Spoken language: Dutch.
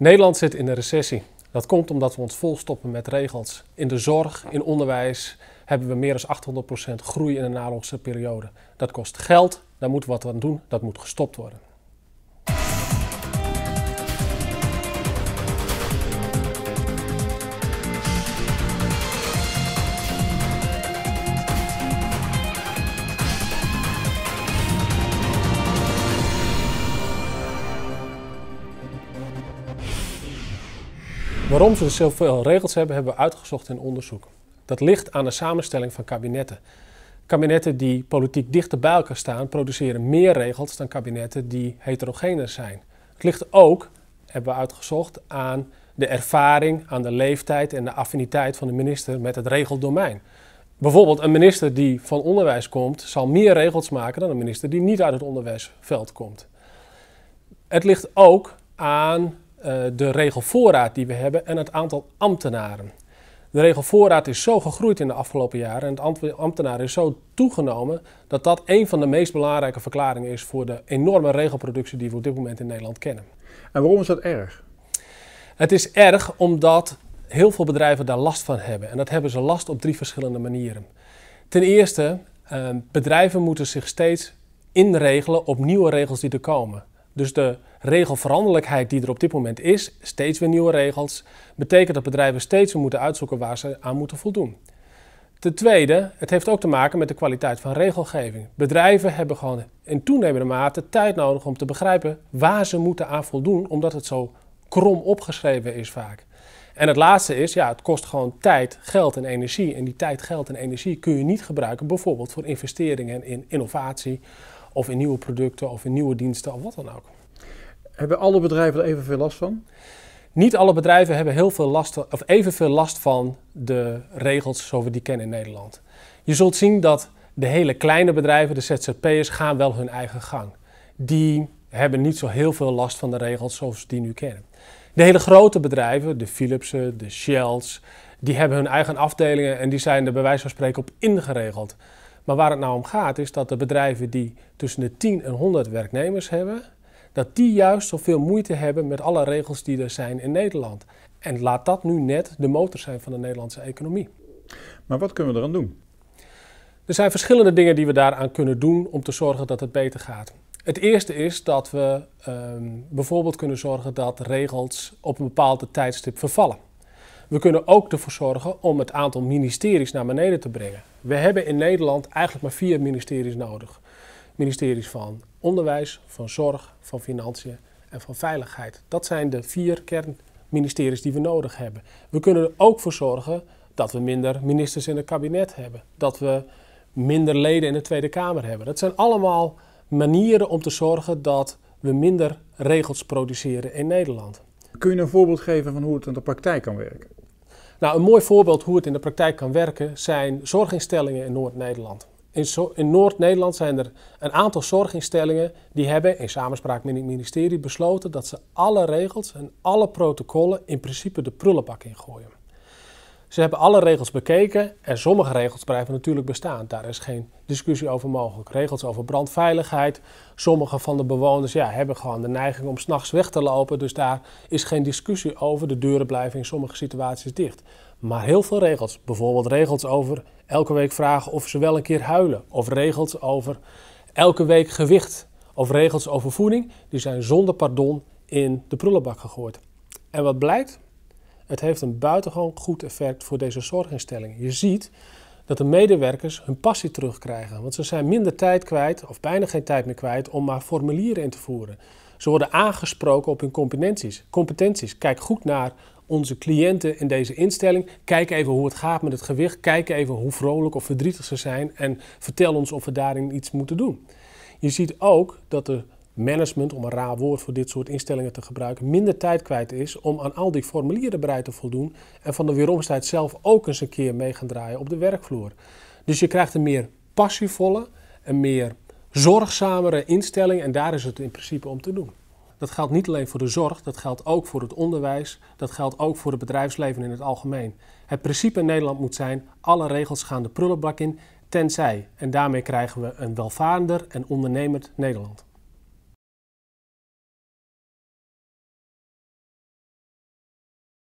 Nederland zit in een recessie. Dat komt omdat we ons volstoppen met regels. In de zorg, in onderwijs hebben we meer dan 800% groei in de nalogse periode. Dat kost geld, daar moet wat aan doen, dat moet gestopt worden. Waarom ze zoveel regels hebben, hebben we uitgezocht in onderzoek. Dat ligt aan de samenstelling van kabinetten. Kabinetten die politiek dichter bij elkaar staan, produceren meer regels dan kabinetten die heterogener zijn. Het ligt ook, hebben we uitgezocht, aan de ervaring, aan de leeftijd en de affiniteit van de minister met het regeldomein. Bijvoorbeeld een minister die van onderwijs komt, zal meer regels maken dan een minister die niet uit het onderwijsveld komt. Het ligt ook aan eh, de regelvoorraad die we hebben en het aantal ambtenaren. De regelvoorraad is zo gegroeid in de afgelopen jaren en het aantal ambtenaren is zo toegenomen dat dat een van de meest belangrijke verklaringen is voor de enorme regelproductie die we op dit moment in Nederland kennen. En waarom is dat erg? Het is erg omdat heel veel bedrijven daar last van hebben. En dat hebben ze last op drie verschillende manieren. Ten eerste, eh, bedrijven moeten zich steeds inregelen op nieuwe regels die er komen. Dus de regelveranderlijkheid die er op dit moment is, steeds weer nieuwe regels, betekent dat bedrijven steeds weer moeten uitzoeken waar ze aan moeten voldoen. Ten tweede, het heeft ook te maken met de kwaliteit van regelgeving. Bedrijven hebben gewoon in toenemende mate tijd nodig om te begrijpen waar ze moeten aan voldoen, omdat het zo krom opgeschreven is vaak. En het laatste is, ja, het kost gewoon tijd, geld en energie. En die tijd, geld en energie kun je niet gebruiken, bijvoorbeeld voor investeringen in innovatie of in nieuwe producten of in nieuwe diensten of wat dan ook. Hebben alle bedrijven er evenveel last van? Niet alle bedrijven hebben heel veel last, of evenveel last van de regels zoals we die kennen in Nederland. Je zult zien dat de hele kleine bedrijven, de ZZP'ers, gaan wel hun eigen gang. Die hebben niet zo heel veel last van de regels zoals we die nu kennen. De hele grote bedrijven, de Philipsen, de Shells, die hebben hun eigen afdelingen en die zijn er bij wijze van spreken op ingeregeld. Maar waar het nou om gaat is dat de bedrijven die tussen de 10 en 100 werknemers hebben, dat die juist zoveel moeite hebben met alle regels die er zijn in Nederland. En laat dat nu net de motor zijn van de Nederlandse economie. Maar wat kunnen we eraan doen? Er zijn verschillende dingen die we daaraan kunnen doen om te zorgen dat het beter gaat. Het eerste is dat we ehm, bijvoorbeeld kunnen zorgen dat regels op een bepaalde tijdstip vervallen. We kunnen ook ervoor zorgen om het aantal ministeries naar beneden te brengen. We hebben in Nederland eigenlijk maar vier ministeries nodig. Ministeries van Onderwijs, van Zorg, van Financiën en van Veiligheid. Dat zijn de vier kernministeries die we nodig hebben. We kunnen er ook voor zorgen dat we minder ministers in het kabinet hebben. Dat we minder leden in de Tweede Kamer hebben. Dat zijn allemaal manieren om te zorgen dat we minder regels produceren in Nederland. Kun je een voorbeeld geven van hoe het in de praktijk kan werken? Nou, een mooi voorbeeld hoe het in de praktijk kan werken zijn zorginstellingen in Noord-Nederland. In, in Noord-Nederland zijn er een aantal zorginstellingen die hebben in samenspraak met het ministerie besloten dat ze alle regels en alle protocollen in principe de prullenbak ingooien. Ze hebben alle regels bekeken en sommige regels blijven natuurlijk bestaan. Daar is geen discussie over mogelijk. Regels over brandveiligheid. Sommige van de bewoners ja, hebben gewoon de neiging om s'nachts weg te lopen. Dus daar is geen discussie over. De deuren blijven in sommige situaties dicht. Maar heel veel regels. Bijvoorbeeld regels over elke week vragen of ze wel een keer huilen. Of regels over elke week gewicht. Of regels over voeding. Die zijn zonder pardon in de prullenbak gegooid. En wat blijkt? Het heeft een buitengewoon goed effect voor deze zorginstelling. Je ziet dat de medewerkers hun passie terugkrijgen. Want ze zijn minder tijd kwijt, of bijna geen tijd meer kwijt, om maar formulieren in te voeren. Ze worden aangesproken op hun competenties. competenties. Kijk goed naar onze cliënten in deze instelling. Kijk even hoe het gaat met het gewicht. Kijk even hoe vrolijk of verdrietig ze zijn. En vertel ons of we daarin iets moeten doen. Je ziet ook dat de management, om een raar woord voor dit soort instellingen te gebruiken, minder tijd kwijt is om aan al die formulieren bereid te voldoen en van de weeromstijd zelf ook eens een keer mee gaan draaien op de werkvloer. Dus je krijgt een meer passievolle, een meer zorgzamere instelling en daar is het in principe om te doen. Dat geldt niet alleen voor de zorg, dat geldt ook voor het onderwijs, dat geldt ook voor het bedrijfsleven in het algemeen. Het principe in Nederland moet zijn: alle regels gaan de prullenbak in, tenzij. En daarmee krijgen we een welvarender en ondernemend Nederland.